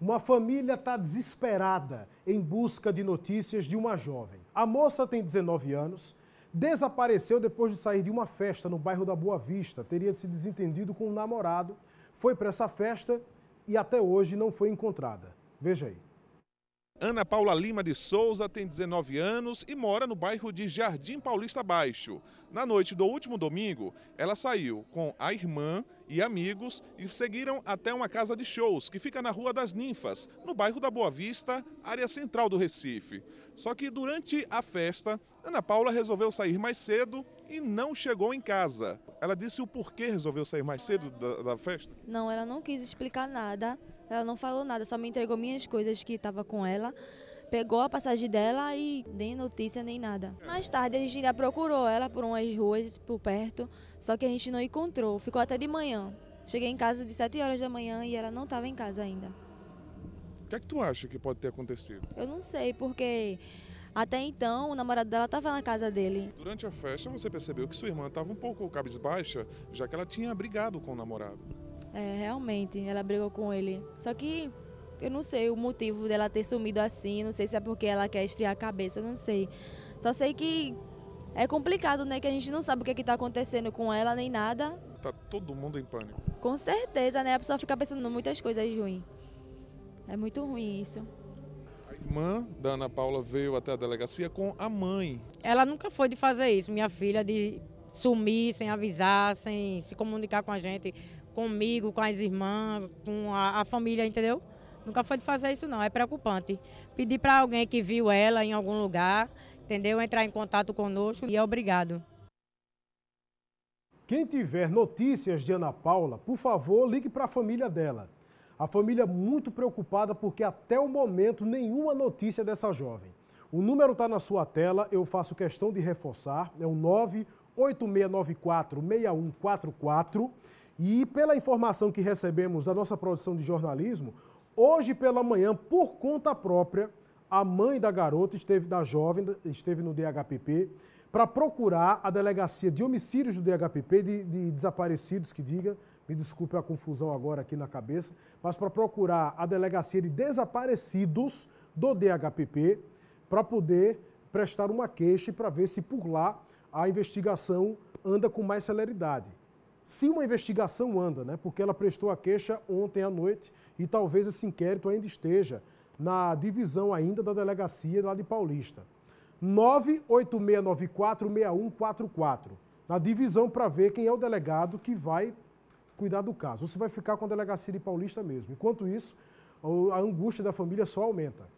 Uma família está desesperada em busca de notícias de uma jovem. A moça tem 19 anos, desapareceu depois de sair de uma festa no bairro da Boa Vista, teria se desentendido com um namorado, foi para essa festa e até hoje não foi encontrada. Veja aí. Ana Paula Lima de Souza tem 19 anos e mora no bairro de Jardim Paulista Baixo. Na noite do último domingo, ela saiu com a irmã e amigos e seguiram até uma casa de shows que fica na Rua das Ninfas, no bairro da Boa Vista, área central do Recife. Só que durante a festa, Ana Paula resolveu sair mais cedo e não chegou em casa. Ela disse o porquê resolveu sair mais cedo da, da festa? Não, ela não quis explicar nada ela não falou nada, só me entregou minhas coisas que estava com ela. Pegou a passagem dela e nem notícia, nem nada. Mais tarde a gente ainda procurou ela por umas ruas por perto, só que a gente não encontrou. Ficou até de manhã. Cheguei em casa de 7 horas da manhã e ela não estava em casa ainda. O que é que tu acha que pode ter acontecido? Eu não sei, porque até então, o namorado dela estava na casa dele. Durante a festa, você percebeu que sua irmã estava um pouco cabisbaixa, já que ela tinha brigado com o namorado. É, realmente, ela brigou com ele. Só que eu não sei o motivo dela ter sumido assim, não sei se é porque ela quer esfriar a cabeça, não sei. Só sei que é complicado, né? Que a gente não sabe o que é está acontecendo com ela nem nada. Tá todo mundo em pânico. Com certeza, né? A pessoa fica pensando em muitas coisas ruins. É muito ruim isso. A irmã da Ana Paula veio até a delegacia com a mãe. Ela nunca foi de fazer isso, minha filha, de sumir sem avisar, sem se comunicar com a gente comigo, com as irmãs, com a, a família, entendeu? Nunca foi de fazer isso não, é preocupante. Pedir para alguém que viu ela em algum lugar, entendeu? Entrar em contato conosco e é obrigado. Quem tiver notícias de Ana Paula, por favor, ligue para a família dela. A família muito preocupada porque até o momento nenhuma notícia dessa jovem. O número está na sua tela, eu faço questão de reforçar, é o 986946144 e pela informação que recebemos da nossa produção de jornalismo, hoje pela manhã, por conta própria, a mãe da garota esteve da jovem esteve no DHPP para procurar a delegacia de homicídios do DHPP de, de desaparecidos que diga me desculpe a confusão agora aqui na cabeça, mas para procurar a delegacia de desaparecidos do DHPP para poder prestar uma queixa e para ver se por lá a investigação anda com mais celeridade se uma investigação anda, né? Porque ela prestou a queixa ontem à noite e talvez esse inquérito ainda esteja na divisão ainda da delegacia lá de Paulista. 986946144, na divisão para ver quem é o delegado que vai cuidar do caso. Ou se vai ficar com a delegacia de Paulista mesmo. Enquanto isso, a angústia da família só aumenta.